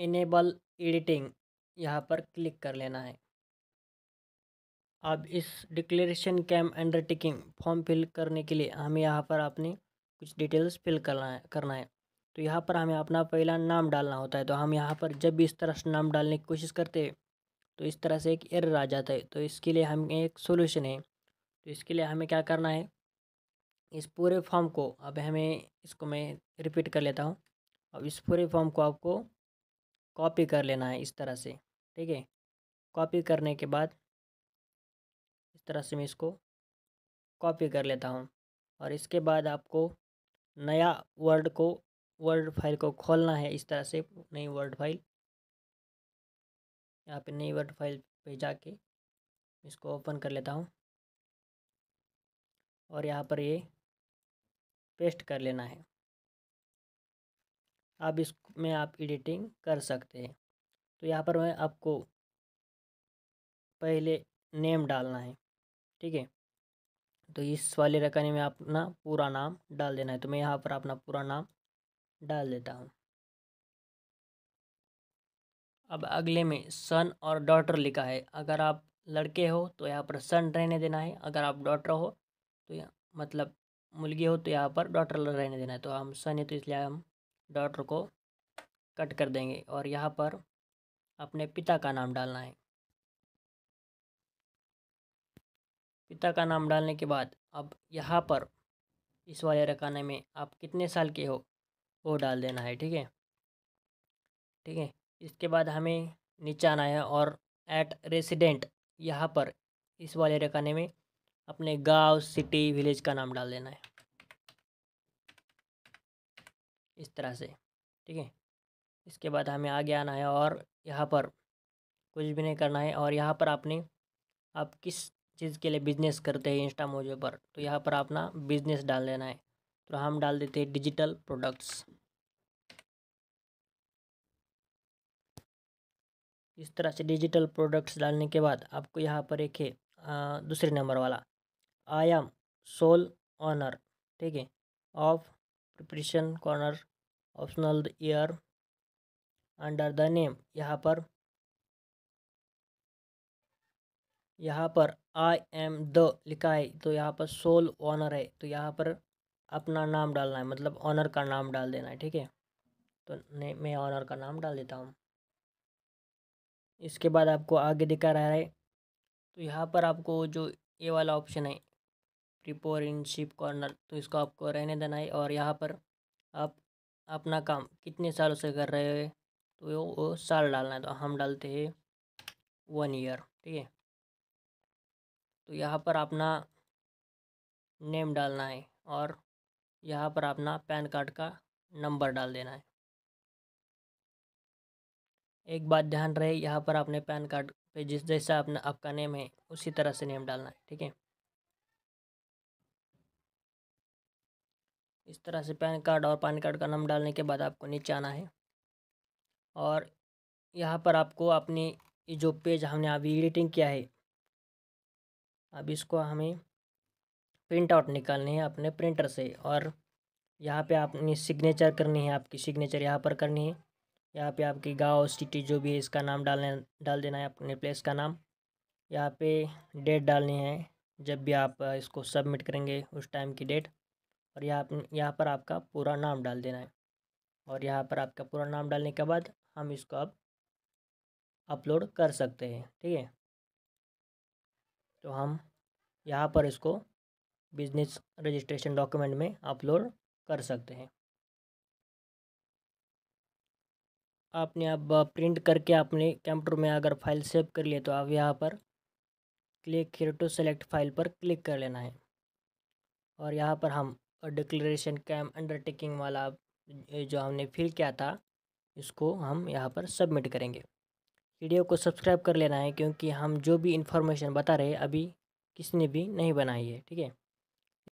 enable editing यहाँ पर click कर लेना है अब इस declaration cum undertaking form fill करने के लिए हमें यहाँ पर अपने कुछ डिटेल्स फिल करना है करना है तो यहाँ पर हमें अपना पहला नाम डालना होता है तो हम यहाँ पर जब भी इस तरह से नाम डालने की कोशिश करते हैं तो इस तरह से एक एरर आ जाता है तो इसके लिए हमें एक सोल्यूशन है तो इसके लिए हमें क्या करना है इस पूरे फॉर्म को अब हमें इसको मैं रिपीट कर लेता हूँ अब इस पूरे फॉर्म को आपको कॉपी कर लेना है इस तरह से ठीक है कॉपी करने के बाद इस तरह से मैं इसको कॉपी कर लेता हूँ और इसके बाद आपको नया वर्ड को वर्ड फाइल को खोलना है इस तरह से नई वर्ड फाइल यहाँ पे नई वर्ड फाइल पे जाके इसको ओपन कर लेता हूँ और यहाँ पर ये पेस्ट कर लेना है अब इसमें आप एडिटिंग कर सकते हैं तो यहाँ पर मैं आपको पहले नेम डालना है ठीक है तो इस वाले रकने में अपना पूरा नाम डाल देना है तो मैं यहाँ पर अपना पूरा नाम डाल देता हूँ अब अगले में सन और डॉटर लिखा है अगर आप लड़के हो तो यहाँ पर सन रहने देना है अगर आप डॉटर हो तो मतलब मुलगी हो तो यहाँ पर डॉटर रहने देना है तो हम सन है तो इसलिए हम डॉटर को कट कर देंगे और यहाँ पर अपने पिता का नाम डालना है पिता का नाम डालने के बाद अब यहाँ पर इस वाले रखाने में आप कितने साल के हो वो डाल देना है ठीक है ठीक है इसके बाद हमें नीचे आना है और एट रेसिडेंट यहाँ पर इस वाले रखाने में अपने गांव सिटी विलेज का नाम डाल देना है इस तरह से ठीक है इसके बाद हमें आगे आना है और यहाँ पर कुछ भी नहीं करना है और यहाँ पर आपने आप किस चीज़ के लिए बिज़नेस करते हैं इंस्टा मोजो पर तो यहाँ पर अपना बिज़नेस डाल देना है तो हम डाल देते हैं डिजिटल प्रोडक्ट्स इस तरह से डिजिटल प्रोडक्ट्स डालने के बाद आपको यहाँ पर एक है दूसरे नंबर वाला आई एम सोल ऑनर ठीक है of preparation corner optional year under the name यहाँ पर यहाँ पर आई एम द लिखा है तो यहाँ पर सोल ऑनर है तो यहाँ पर अपना नाम डालना है मतलब ऑनर का नाम डाल देना है ठीक है तो मैं ऑनर का नाम डाल देता हूँ इसके बाद आपको आगे दिखा रहा है तो यहाँ पर आपको जो ये वाला ऑप्शन है प्रिपोर इन शिप कॉर्नर तो इसको आपको रहने देना है और यहाँ पर आप अपना काम कितने सालों से कर रहे हैं तो वो साल डालना है तो हम डालते हैं वन ईयर ठीक है तो यहाँ पर अपना नेम डालना है और यहाँ पर अपना पैन कार्ड का नंबर डाल देना है एक बात ध्यान रहे यहाँ पर आपने पैन कार्ड पे जिस जैसा अपना आपका नेम है उसी तरह से नेम डालना है ठीक है इस तरह से पैन कार्ड और पान कार्ड का नाम डालने के बाद आपको नीचे आना है और यहाँ पर आपको अपनी जो पेज हमने अभी एडिटिंग किया है अब इसको हमें प्रिंट आउट निकालनी है अपने प्रिंटर से और यहाँ पे आपने सिग्नेचर करनी है आपकी सिग्नेचर यहाँ पर करनी है यहाँ पे आपकी गांव सिटी जो भी है इसका नाम डालने डाल देना है अपने प्लेस का नाम यहाँ पे डेट डालनी है जब भी आप इसको सबमिट करेंगे उस टाइम की डेट और यहाँ यहाँ पर आपका पूरा नाम डाल देना है और यहाँ पर आपका पूरा नाम डालने के बाद हम इसको अब अपलोड कर सकते हैं ठीक है तो हम यहाँ पर इसको बिजनेस रजिस्ट्रेशन डॉक्यूमेंट में अपलोड कर सकते हैं आपने अब प्रिंट करके अपने कंप्यूटर में अगर फाइल सेव कर लिए तो आप यहाँ पर click here to select file पर क्लिक कर लेना है और यहाँ पर हम और डिक्लेरेशन कैम्प अंडरटेकिंग वाला जो हमने फिल किया था इसको हम यहाँ पर सबमिट करेंगे वीडियो को सब्सक्राइब कर लेना है क्योंकि हम जो भी इन्फॉर्मेशन बता रहे अभी किसी ने भी नहीं बनाई है ठीक है